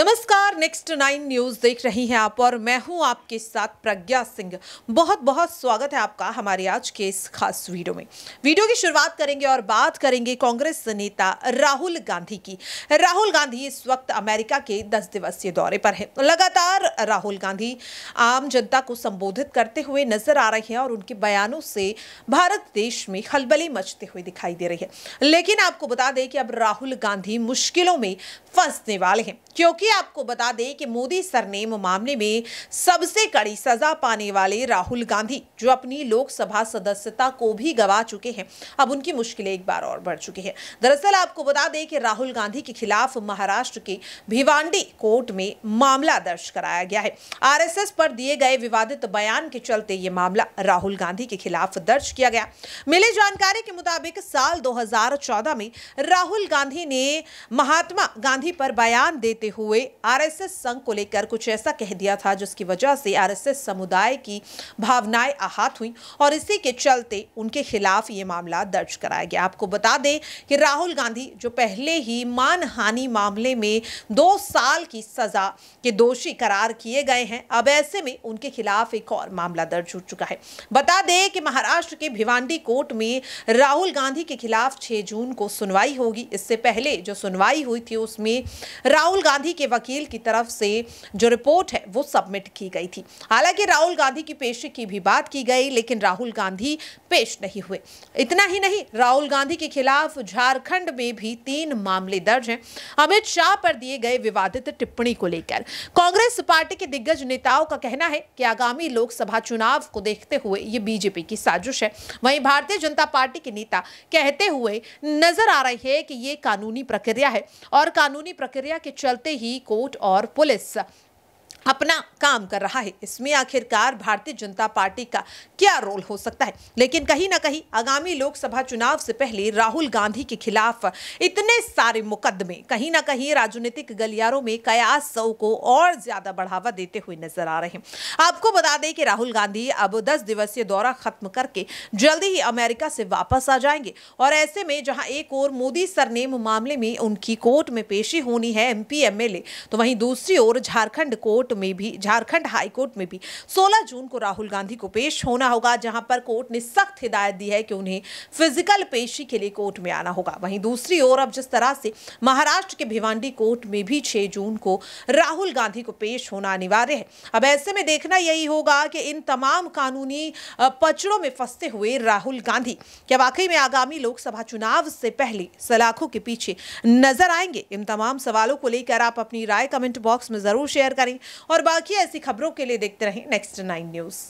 नमस्कार next nine news देख रही हैं आप और मैं हूं आपके साथ प्रज्ञा सिंह बहुत बहुत स्वागत है आपका हमारे आज के इस खास वीडियो में वीडियो की शुरुआत करेंगे और बात करेंगे कांग्रेस नेता राहुल गांधी की राहुल गांधी इस वक्त अमेरिका के दस दिवसीय दौरे पर हैं लगातार राहुल गांधी आम जनता को संबोधित करते हुए नजर आ रहे हैं और उनके बयानों से भारत देश में खलबली मचते हुए दिखाई दे रही है लेकिन आपको बता दें कि अब राहुल गांधी मुश्किलों में फंसने वाले हैं क्योंकि आपको बता दें कि मोदी सरनेम मामले में सबसे कड़ी सजा पाने वाले राहुल गांधी जो अपनी लोकसभा सदस्यता को भी गवा चुके हैं अब उनकी मुश्किलें एक बार और बढ़ चुकी हैं दरअसल आपको बता दें कि राहुल गांधी के खिलाफ महाराष्ट्र के भिवांडी कोर्ट में मामला दर्ज कराया गया है आर पर दिए गए विवादित बयान के चलते ये मामला राहुल गांधी के खिलाफ दर्ज किया गया मिली जानकारी के मुताबिक साल दो में राहुल गांधी ने महात्मा गांधी पर बयान देते हुए हुए आरएसएस संघ को लेकर कुछ ऐसा कह दिया था जिसकी वजह से आरएसएस समुदाय की भावनाएं आहत हुई और इसी के चलते उनके खिलाफ ये मामला दर्ज कराया गया आपको बता दें कि राहुल गांधी जो पहले ही मानहानि मामले में दो साल की सजा के दोषी करार किए गए हैं अब ऐसे में उनके खिलाफ एक और मामला दर्ज हो चुका है बता दें कि महाराष्ट्र के भिवांडी कोर्ट में राहुल गांधी के खिलाफ छह जून को सुनवाई होगी इससे पहले जो सुनवाई हुई थी उसमें राहुल गांधी के वकील की तरफ से जो रिपोर्ट है वो सबमिट की गई थी हालांकि राहुल गांधी की पेशी की भी बात की गई लेकिन राहुल गांधी पेश नहीं हुए इतना ही नहीं राहुल गांधी के खिलाफ झारखंड में भी तीन मामले दर्ज हैं अमित शाह पर दिए गए विवादित टिप्पणी को लेकर कांग्रेस पार्टी के दिग्गज नेताओं का कहना है कि आगामी लोकसभा चुनाव को देखते हुए ये बीजेपी की साजिश है वहीं भारतीय जनता पार्टी के नेता कहते हुए नजर आ रही है कि ये कानूनी प्रक्रिया है और कानूनी प्रक्रिया के चलते ही की कोर्ट और पुलिस अपना काम कर रहा है इसमें आखिरकार भारतीय जनता पार्टी का क्या रोल हो सकता है लेकिन कहीं ना कहीं आगामी लोकसभा चुनाव से पहले राहुल गांधी के खिलाफ इतने सारे मुकदमे कहीं ना कहीं राजनीतिक गलियारों में कयास सौ को और ज्यादा बढ़ावा देते हुए नजर आ रहे हैं आपको बता दें कि राहुल गांधी अब दस दिवसीय दौरा खत्म करके जल्दी ही अमेरिका से वापस आ जाएंगे और ऐसे में जहां एक और मोदी सरनेम मामले में उनकी कोर्ट में पेशी होनी है एमपी एमएलए तो वहीं दूसरी ओर झारखंड कोर्ट कोर्ट में भी झारखंड हाई कोर्ट में भी 16 जून को राहुल गांधी को पेश होना होगा जहां पर कोर्ट ने सख्त हिदायत दी है कि उन्हें फिजिकल पेशी के लिए कोर्ट में आना होगा वहीं दूसरी ओर अब जिस तरह से महाराष्ट्र के भिवांडी कोर्ट में भी छह जून को राहुल गांधी को पेश होना अनिवार्य है अब ऐसे में देखना यही होगा कि इन तमाम कानूनी पचड़ों में फंसते हुए राहुल गांधी क्या वाकई में आगामी लोकसभा चुनाव से पहले सलाखों के पीछे नजर आएंगे इन तमाम सवालों को लेकर आप अपनी राय कमेंट बॉक्स में जरूर शेयर करें और बाकी ऐसी खबरों के लिए देखते रहें नेक्स्ट नाइन न्यूज़